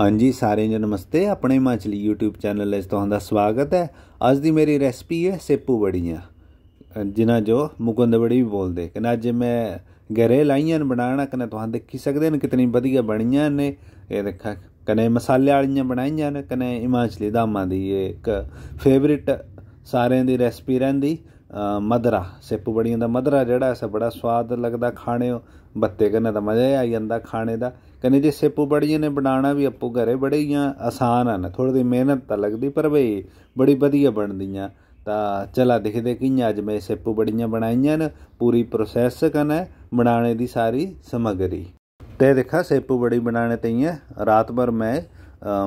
ਹਾਂਜੀ ਸਾਰਿਆਂ ਨੂੰ ਨਮਸਤੇ ਆਪਣੇ ਮਾਚਲੀ YouTube ਚੈਨਲ 'ਤੇ ਤੁਹਾਡਾ ਸਵਾਗਤ ਹੈ ਅੱਜ ਦੀ ਮੇਰੀ ਰੈਸਪੀ ਹੈ ਸੇਪੂ ਬੜੀਆਂ ਜਿਨ੍ਹਾਂ ਜੋ ਮੁਕੰਦ ਬੜੀ ਵੀ ਬੋਲਦੇ ਕਿ ਅੱਜ ਮੈਂ ਘਰੇ ਲਾਈਆਂ ਬਣਾਣਾ ਕਨੇ ਤੁਹਾਨੂੰ ਦੇਖੀ ਸਕਦੇ ਨੇ ਕਿਤਨੀ ਵਧੀਆ ਬਣੀਆਂ ਨੇ ਇਹ ਦੇਖਾ ਕਨੇ ਮਸਾਲੇ ਵਾਲੀਆਂ ਬਣਾਈਆਂ ਨੇ ਕਨੇ ਹਿਮਾਚਲੀ ਦਾਮਾਂ ਦੀ ਇੱਕ ਫੇਵਰਿਟ ਸਾਰਿਆਂ ਦੀ ਰੈਸਪੀ ਰਹਿੰਦੀ ਮਦਰਾ ਸੇਪੂ ਬੜੀਆਂ ਦਾ ਮਦਰਾ ਜਿਹੜਾ ਹੈ ਬੜਾ ਸਵਾਦ ਲੱਗਦਾ ਖਾਣੇ ਬੱਤੇ ਕਨੇ ਤਾਂ ਮਜ਼ਾ ਆ ਜਾਂਦਾ ਖਾਣੇ ਦਾ ਕਹਿੰਦੇ ਜੇ ਸੇਪੂ ਬੜੀਆਂ ਨੇ ਬਣਾਉਣਾ ਵੀ ਆਪੋ ਘਰੇ ਬੜੀਆਂ ਆਸਾਨ ਹਨ ਥੋੜੀ ਜਿਹੀ ਮਿਹਨਤ ਤਾਂ ਲੱਗਦੀ ਪਰ ਵੇ ਬੜੀ ਵਧੀਆ ਬਣਦੀਆਂ ਤਾਂ ਚਲਾ ਦਿਖਦੇ ਕਿ ਅੱਜ ਮੈਂ ਸੇਪੂ ਬੜੀਆਂ ਬਣਾਈਆਂ ਨੇ ਪੂਰੀ ਪ੍ਰੋਸੈਸ ਕਰਨਾ ਬਣਾਉਣੇ ਦੀ ਸਾਰੀ ਸਮਗਰੀ ਤੇ ਦੇਖਾ ਸੇਪੂ ਬੜੀ ਬਣਾਉਣੇ ਤਈ ਹੈ ਰਾਤ ਭਰ ਮੈਂ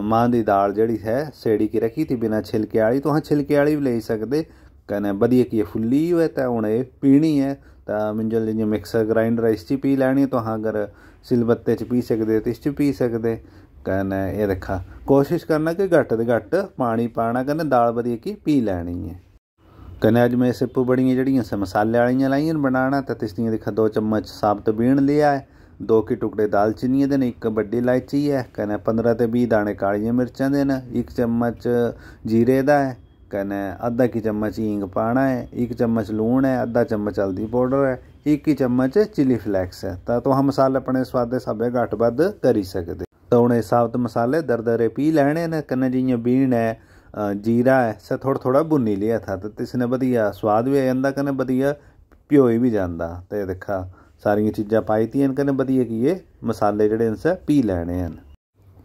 ਮਾਂ ਦੀ ਦਾਲ ਜਿਹੜੀ ਹੈ ਸੇੜੀ ਕੇ ਰੱਖੀ ਸੀ ਬਿਨਾ ਛਿਲਕੇ ਵਾਲੀ ਤਾਂ ਹਾਂ ਛਿਲਕੇ ਵਾਲੀ ਵੀ ਲੈ ਸਕਦੇ ਕਹਿੰਦੇ ਵਧੀਆ ਕੀ ਫੁੱਲੀ ਹੋਏ ਤਾਂ ਹੁਣ ਇਹ ਪੀਣੀ ਹੈ ਤਾਂ ਮਿੰਜਲ ਜਿਹਾ ਮਿਕਸਰ ਗ੍ਰਾਈਂਡਰ ਇਸ ਤੇ ਪੀ ਲੈਣੀ ਤੁਹਾਂ ਅਗਰ ਸਿਲਬੱਤੇ ਚ ਪੀ ਸਕਦੇ ਤੇ ਇਸ ਚ ਪੀ ਸਕਦੇ ਕਹਿੰਦਾ ਇਹ ਰੱਖਾ ਕੋਸ਼ਿਸ਼ ਕਰਨਾ ਕਿ ਘੱਟ ਦੇ ਘੱਟ ਪਾਣੀ ਪਾਣਾ ਕਹਿੰਦਾ ਦਾਲ ਵਧੀਆ ਕੀ ਪੀ ਲੈਣੀ ਹੈ ਕਹਿੰਦਾ ਅੱਜ ਮੈਂ ਸਿੱਪੂ ਬੜੀਆਂ ਜਿਹੜੀਆਂ ਮਸਾਲੇ ਵਾਲੀਆਂ ਲਾਈਆਂ ਬਣਾਉਣਾ ਤਾਂ ਤਿਸ ਦੀਆਂ ਦੇਖਾ ਦੋ ਚਮਚ ਸਾਬਤ ਬੀਣ ਲਿਆ ਦੋ ਕੀ ਟੁਕੜੇ ਦਾਲ ਚੀਨੀ ਦੇ ਨੇ ਇੱਕ ਵੱਡੀ ਇਲਾਇਚੀ ਹੈ ਕਹਿੰਦਾ 15 ਤੇ 20 ਦਾਣੇ ਕਾਲੀਆਂ ਮਿਰਚਾਂ ਦੇ ਨੇ ਇੱਕ ਚਮਚ ਜੀਰੇ ਦਾ ਹੈ कने ਅੱਧਾ की ਚਮਚ हींग ਪਾਣਾ ਹੈ ਇੱਕ ਚਮਚ ਲੂਣ ਹੈ ਅੱਧਾ ਚਮਚ ਹਲਦੀ ਪਾਊਡਰ ਹੈ ਇੱਕ ही ਚਮਚ ਚਿਲੀ ਫਲੈਕਸ ਹੈ ਤਾਂ तो हम ਆਪਣੇ ਸਵਾਦ स्वाद ਦੇ ਸਾਬੇ ਘੱਟ ਵੱਧ ਕਰੀ ਸਕਦੇ ਤਾਂ ਉਹਨੇ ਸਾਬਤ ਮਸਾਲੇ ਦਰਦਰੇ ਪੀ ਲੈਣੇ ਨੇ ਕੰਨ ਜਿਹੀਆਂ ਬੀਣ ਹੈ ਜੀਰਾ ਹੈ ਸੇ ਥੋੜਾ ਥੋੜਾ ਭੁੰਨੀ ਲਿਆ ਥਾ ਤੇ ਇਸ ਨੇ ਵਧੀਆ ਸਵਾਦ ਵੀ ਆ ਜਾਂਦਾ ਕੰਨ ਵਧੀਆ ਪਿਓਈ ਵੀ ਜਾਂਦਾ ਤੇ ਦੇਖਾ ਸਾਰੀਆਂ ਚੀਜ਼ਾਂ ਪਾਈਤੀਆਂ ਕੰਨ ਵਧੀਆ ਕੀ ਇਹ ਮਸਾਲੇ ਜਿਹੜੇ ਇਸ ਪੀ ਲੈਣੇ ਹਨ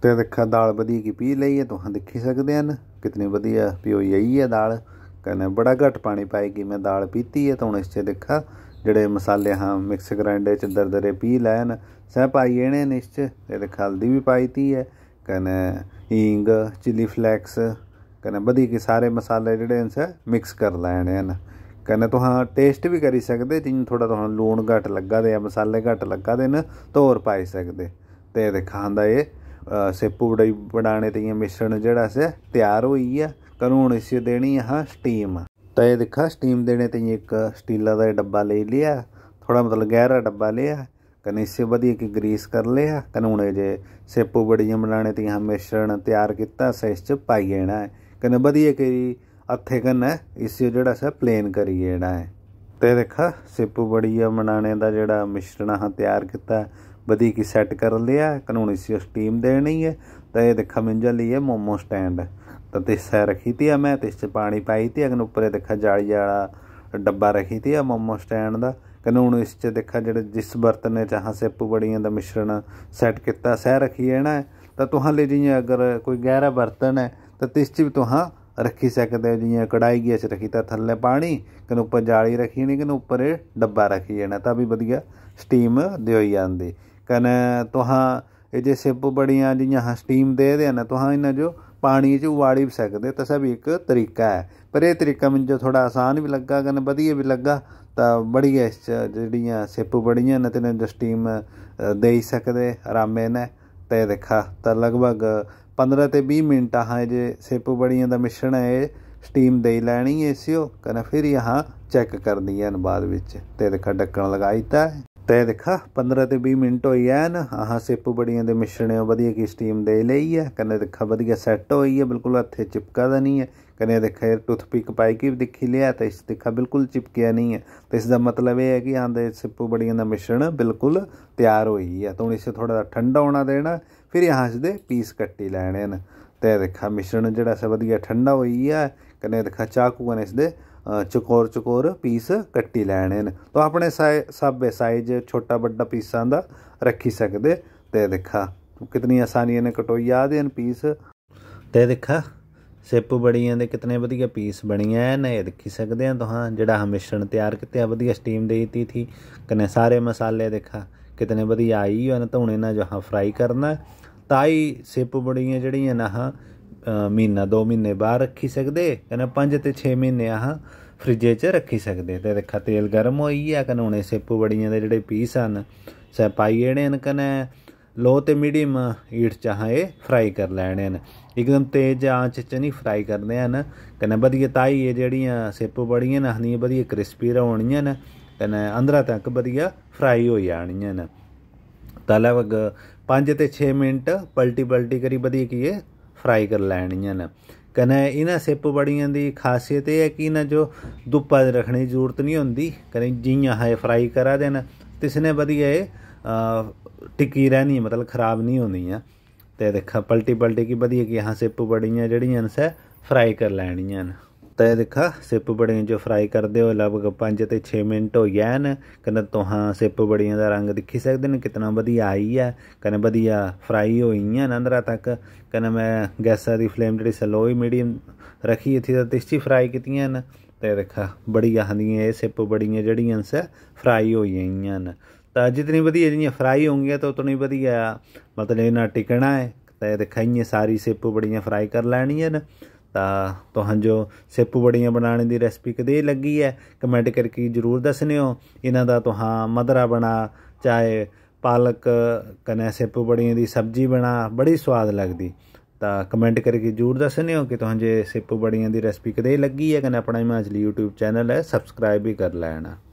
ਤੇ ਦੇਖਾ ਦਾਲ ਵਧੀਆ ਕੀ ਪੀ ਲਈ ਹੈ ਤੁਹਾਨੂੰ ਦੇਖੀ ਸਕਦੇ ਹਨ ਵਧੀਆ बढ़िया पियोई ਹੈ ਦਾਲ ਕਹਿੰਦਾ ਬੜਾ ਘੱਟ ਪਾਣੀ पानी ਮੈਂ ਦਾਲ ਪੀਤੀ ਹੈ ਤਾਂ ਹੁਣ ਇਸ ਤੇ ਦੇਖਾ ਜਿਹੜੇ ਮਸਾਲੇ ਹਾਂ ਮਿਕਸ ਗ੍ਰਾਈਂਡਰ ਚ ਦਰਦਰੇ ਪੀ ਲੈਣ ਸਹਿ ਪਾਈ ਇਹਨੇ ਨਿਸ਼ਚ ਤੇ ਖਲਦੀ ਵੀ ਪਾਈਤੀ ਹੈ ਕਹਿੰਦਾ ਹੀਂਗ ਚਿਲੀ ਫਲੈਕਸ ਕਹਿੰਦਾ ਬਧੀ ਕੇ ਸਾਰੇ ਮਸਾਲੇ ਜਿਹੜੇ ਹਨ ਸਹਿ ਮਿਕਸ ਕਰ ਲੈਣੇ ਹਨ ਕਹਿੰਦਾ ਤੁਹਾਂ ਟੇਸਟ ਵੀ ਕਰੀ ਸਕਦੇ ਜਿੰਨ ਥੋੜਾ ਤੁਹਾਨੂੰ ਲੂਣ ਘੱਟ ਲੱਗਾ ਦੇ ਮਸਾਲੇ ਘੱਟ ਲੱਗਾ ਦੇ ਨਾ ਤੋਰ ਪਾਈ ਸਕਦੇ ਤੇ ਦੇਖਾਂਦਾ ਇਹ ਸੇਪੂ ਵੜਾਈ ਬਣਾਣੇ ਤੇ ਮਿਸ਼ਰਣ ਜਿਹੜਾ ਸੇ ਤਿਆਰ ਹੋਈ ਆ ਕਰੂ ਹੁਣ ਇਸੇ ਦੇਣੀ ਆ ਸਟੀਮ ਤਾਂ ਇਹ ਦੇਖਾ ਸਟੀਮ ਦੇਣੇ ਤੇ ਇੱਕ ਸਟੀਲਾ ਦਾ ਡੱਬਾ ਲੈ ਲਿਆ ਥੋੜਾ ਮਤਲਬ ਗਹਿਰਾ ਡੱਬਾ ਲਿਆ ਕਨੇ ਇਸੇ ਵਧੀਆ ਕਿ ਗਰੀਸ ਕਰ ਲਿਆ ਕਨ ਹੁਣ ਇਹ ਜੇ ਸੇਪੂ ਵੜੀਆਂ ਬਣਾਣੇ ਤੇ ਮਿਸ਼ਰਣ ਤਿਆਰ ਕੀਤਾ ਇਸ ਚ ਪਾਈ ਜਾਣਾ ਕਨ ਵਧੀਆ ਕਿ ਅੱਥੇ ਕਨ ਇਸੇ ਜਿਹੜਾ ਸੇ ਪਲੇਨ ਕਰੀ ਜਾਣਾ ਹੈ ਤੇ ਦੇਖਾ ਸਿੱਪੂ ਬੜੀਆ ਮਨਾਣੇ ਦਾ ਜਿਹੜਾ ਮਿਸ਼ਰਣਾ ਹਾਂ ਤਿਆਰ ਕੀਤਾ ਬਦੀ ਕੀ ਸੈੱਟ ਕਰ ਲਿਆ ਕਾਨੂੰਨੀ ਸਿਸਟਮ ਦੇਣੀ ਹੈ ਤਾਂ ਇਹ ਦੇਖਾ ਮਿੰਜਾ ਹੈ ਮੋਮੋ ਸਟੈਂਡ ਤਾਂ ਤੇ ਸੈ ਰੱਖੀ ਤੀ ਮੈਂ ਤੇ ਇਸ ਚ ਪਾਣੀ ਪਾਈ ਤੀ ਅਗਨ ਉੱਪਰੇ ਦੇਖਾ ਜਾਲੀ ਵਾਲਾ ਡੱਬਾ ਰੱਖੀ ਤੀ ਮੋਮੋ ਸਟੈਂਡ ਦਾ ਕਾਨੂੰਨ ਇਸ ਚ ਦੇਖਾ ਜਿਹੜੇ ਜਿਸ ਬਰਤਨ ਨੇ ਜਹਾਂ ਸਿੱਪੂ ਬੜੀਆਂ ਦਾ ਮਿਸ਼ਰਣ ਸੈੱਟ ਕੀਤਾ ਸੈ ਰੱਖੀ ਹੈ ਨਾ ਤਾਂ ਤੁਹਾਂ ਲਈ ਜਿਵੇਂ ਅਗਰ ਕੋਈ ਗਹਿਰਾ ਬਰਤਨ ਹੈ ਤਾਂ ਤਿਸ ਚ ਵੀ ਤੁਹਾਂ ਰੱਖੀ ਸਕਦੇ सघंदा ਕੜਾਈ ਗਿਆ कढ़ाई ਰੱਖੀ ਤਾਂ ਥੱਲੇ ਪਾਣੀ ਕਿਨ ਉੱਪਰ ਜਾਲੀ ਰੱਖੀ ਨਹੀਂ ਕਿਨ ਉੱਪਰ ਡੱਬਾ ਰੱਖੀ ਜਾਣਾ ਤਾਂ ਵੀ ਵਧੀਆ ਸਟੀਮ ਦਿਓਈ ਜਾਂਦੀ ਕਨ ਤੁਹਾ ਇਹ ਜੇ ਸਿਪ ਬੜੀਆਂ ਜਿਹੀਆਂ ਸਟੀਮ ਦੇ ਦੇ ਨਾ ਤੁਹਾ ਇਹਨਾਂ ਜੋ ਪਾਣੀ 'ਚ ਉਵਾੜੀ ਵੀ ਸਕਦੇ ਤਾਂ ਸਭ ਇੱਕ ਤਰੀਕਾ ਹੈ ਪਰ ਇਹ ਤਰੀਕਾ ਮੈਨੂੰ ਥੋੜਾ ਆਸਾਨ ਵੀ ਲੱਗਾ ਕਨ ਵਧੀਆ ਵੀ ਲੱਗਾ ਤਾਂ ਬੜੀਆਂ ਇਸ ਜਿਹੜੀਆਂ ਸਿਪ ਬੜੀਆਂ ਨੇ ਤੇ ਸਟੀਮ ਦੇ ਹੀ ਸਕਦੇ ਆਰਾਮੇ ਨੇ ਤੇ ਦੇਖਾ ਤਾਂ ਲਗਭਗ 15 ਤੇ 20 ਮਿੰਟ ਆ ਜੇ ਸਿਰਪੂ ਬੜੀਆਂ ਦਾ ਮਿਸ਼ਰਣ ਹੈ ਸਟੀਮ ਦੇ ਲੈਣੀ ਹੈ ਸਿਓ ਕਹਿੰਦਾ ਫਿਰ ਇਹਾਂ ਚੈੱਕ ਕਰਨੀ ਹੈ ਬਾਅਦ ਵਿੱਚ ਤੇ ਦੇਖਾ ਢੱਕਣ ਲਗਾਈਤਾ ਤੇ ਦੇਖਾ 15 ਤੇ 20 ਮਿੰਟ ਹੋਈ ਹੈ ਨਾ ਆਹ ਸਿਰਪੂ ਬੜੀਆਂ ਦੇ ਮਿਸ਼ਰਣ ਵਧੀਆ ਕੀ ਸਟੀਮ ਦੇ ਲਈ ਹੈ ਕਹਿੰਦਾ ਦੇਖਾ ਵਧੀਆ ਸੈੱਟ ਹੋਈ ਹੈ ਬਿਲਕੁਲ ਹੱਥੇ ਚਿਪਕਾ ਦਾ ਨਹੀਂ ਹੈ कन्या देखा यार टूथपिक पाई कि दिखी लिया तो इस देखा बिल्कुल चिपकिया नहीं है तो इसका मतलब यह है कि आंदे सिप्पू बड़ियाँ का मिश्रण बिल्कुल तैयार हो गई है तो हूँ इसे थोड़ा ठंडा होना देना फिर यहाँ इसके पीस कट्टी लैने न तो देखा मिश्रण जोड़ा सब वधिया ठंडा हो गया कन्या देखा चाकू ने इसके ਚਕੋਰ ਚਕੋਰ ਪੀਸ ਕੱਟੀ ਲੈਣੇ ਨੇ ਤਾਂ ਆਪਣੇ ਸਾਬੇ ਸਾਈਜ਼ ਛੋਟਾ ਵੱਡਾ ਪੀਸਾਂ ਦਾ ਰੱਖੀ ਸਕਦੇ ਤੇ ਦੇਖਾ ਕਿਤਨੀ ਆਸਾਨੀ ਨੇ ਕਟੋਈ ਆ ਦੇਣ ਪੀਸ ਤੇ ਦੇਖਾ ਸਿਪ ਬੜੀਆਂ ਦੇ ਕਿਤਨੇ ਵਧੀਆ ਪੀਸ ਬਣੀਆਂ ਐ ਨਾ ਇਹ ਦੇਖੀ ਸਕਦੇ ਆ ਤੁਹਾਂ ਜਿਹੜਾ ਹਮੇਸ਼ਣ ਤਿਆਰ ਕੀਤੇ ਆ ਵਧੀਆ ਸਟੀਮ ਦਿੱਤੀ ਥੀ ਕਨੇ ਸਾਰੇ ਮਸਾਲੇ ਦੇਖਾ ਕਿਤਨੇ ਵਧੀਆ ਆਈ ਹਨ ਧੋਣੇ ਨਾਲ ਜਹਾ ਫਰਾਈ ਕਰਨਾ ਤਾਈ ਸਿਪ ਬੜੀਆਂ ਜਿਹੜੀਆਂ ਨਾ ਮਹੀਨਾ 2 ਮਹੀਨੇ ਬਾਹਰ ਰੱਖੀ ਸਕਦੇ ਕਨੇ 5 ਤੇ 6 ਮਹੀਨੇ ਆ ਫ੍ਰਿਜੇ 'ਚ ਰੱਖੀ ਸਕਦੇ ਤੇ ਦੇਖਾ ਤੇਲ ਗਰਮ ਹੋਈ ਆ ਕਨੇ ਹੁਣੇ ਸਿਪ ਬੜੀਆਂ ਦੇ ਜਿਹੜੇ ਪੀਸ ਹਨ ਸੈ ਪਾਈ ਇਹਨੇ ਕਨੇ ਲੋ ਤੇ ਮੀਡੀਅਮ ਹੀਟ ਚਾਹੇ ਫਰਾਈ ਕਰ ਲੈਣੇ ਨੇ ਇਕਦਮ ਤੇਜ਼ ਆਂਚ 'ਚ ਨਹੀਂ ਫਰਾਈ ਕਰਦੇ ਹਨ ਕਨੇ ਵਧੀਆ ਤਾਈ ਇਹ ਜਿਹੜੀਆਂ ਸਿੱਪ ਬੜੀਆਂ ਨੇ ਹਨੀ ਵਧੀਆ ਕ੍ਰਿਸਪੀ ਰਹਉਣੀਆਂ ਨੇ ਕਨੇ ਅੰਦਰਾਂ ਤੱਕ ਵਧੀਆ ਫਰਾਈ ਹੋ ਜਾਣੀਆਂ ਨੇ ਤਾਂ ਲਗਭਗ 5 ਤੇ 6 ਮਿੰਟ ਪਲਟੀ ਪਲਟੀ ਕਰੀ ਵਧੀਆ ਕੀ ਫਰਾਈ ਕਰ ਲੈਣੀਆਂ ਨੇ ਕਨੇ ਇਹਨਾਂ ਸਿੱਪ ਬੜੀਆਂ ਦੀ ਖਾਸੀਅਤ ਇਹ ਹੈ ਕਿ ਇਹਨਾਂ ਜੋ ਦੁੱਪਾ ਰੱਖਣੀ ਜ਼ਰੂਰਤ ਨਹੀਂ ਹੁੰਦੀ ਕਨੇ ਜੀਆਂ ਹਾਏ ਫਰਾਈ ਕਰਾ ਦੇਣ ਤਿਸਨੇ ਵਧੀਆ ਇਹ ਟਿੱਕੀ ਰਹਿਣੀ ਮਤਲਬ ਖਰਾਬ ਨਹੀਂ ਹੁੰਦੀਆਂ ਤੇ ਦੇਖਾ ਪਲਟੀ ਪਲਟੀ ਕੀ ਵਧੀਆ ਕਿ ਹਾਂ ਸਿੱਪ ਬੜੀਆਂ ਜਿਹੜੀਆਂ ਨੇ ਸੈ ਫਰਾਈ ਕਰ ਲੈਣੀਆਂ ਨੇ ਤੇ ਦੇਖਾ ਸਿੱਪ ਬੜੀਆਂ ਜੋ ਫਰਾਈ ਕਰਦੇ ਹੋ ਲਗਭਗ 5 ਤੇ 6 ਮਿੰਟ ਹੋ ਗਿਆ ਨੇ ਕਹਿੰਦਾ ਤੁਹਾਂ ਸਿੱਪ ਬੜੀਆਂ ਦਾ ਰੰਗ ਦੇਖੀ ਸਕਦੇ ਨੇ ਕਿਤਨਾ ਵਧੀਆ ਆਈ ਹੈ ਕਹਿੰਦਾ ਵਧੀਆ ਫਰਾਈ ਹੋਈਆਂ ਨੇ ਅੰਦਰਾਂ ਤੱਕ ਕਹਿੰਦਾ ਮੈਂ ਗੈਸਾ ਦੀ ਫਲੇਮ ਜਿਹੜੀ ਸਲੋ ਹੀ ਮੀਡੀਅਮ ਰੱਖੀ ਇੱਥੇ ਤਾਂ ਤਿਸਤੀ ਫਰਾਈ ਕੀਤੀਆਂ ਨੇ ਤੇ ਦੇਖਾ ਬੜੀਆਂ ਹੰਦੀਆਂ ਇਹ ਸਿੱਪ ਬੜੀਆਂ ਜਿਹੜੀਆਂ ਸੈ ਫਰਾਈ ਹੋਈਆਂ ਨੇ ਤਾਂ ਜਿਤਨੀ ਵਧੀਆ जीअं ਫਰਾਈ ਹੋਣਗੀਆਂ ਤਾਂ ਉਤਨੀ ਵਧੀਆ ਮਤਲਬ हिन ਟਿਕਣਾ ਹੈ त दिखाई ईअं सारी सिप बड़ी ईअं फ्राई कर लैनी है ਤਾਂ ਤੁਹਾਨੂੰ ਸਿਪ ਬੜੀਆਂ ਬਣਾਉਣ ਦੀ ਰੈਸਪੀ ਕਦੇ ਲੱਗੀ ਹੈ ਕਮੈਂਟ ਕਰਕੇ ਜਰੂਰ ਦੱਸਣਿਓ ਇਹਨਾਂ ਦਾ ਤੁਹਾਂ ਮਦਰਾ ਬਣਾ ਚਾਹੇ ਪਾਲਕ ਕਨੇ ਸੇਪੂ ਬੜੀਆਂ ਦੀ ਸਬਜ਼ੀ ਬਣਾ ਬੜੀ ਸਵਾਦ ਲੱਗਦੀ ਤਾਂ ਕਮੈਂਟ ਕਰਕੇ ਜਰੂਰ ਦੱਸਣਿਓ ਕਿ ਤੁਹਾਨੂੰ ਸੇਪੂ ਬੜੀਆਂ ਦੀ ਰੈਸਪੀ ਕਦੇ ਲੱਗੀ ਹੈ ਕਨੇ ਆਪਣਾ ਹਿਮਾਚਲੀ YouTube ਚੈਨਲ ਹੈ ਸਬਸਕ੍ਰਾਈਬ ਵੀ ਕਰ ਲੈਣਾ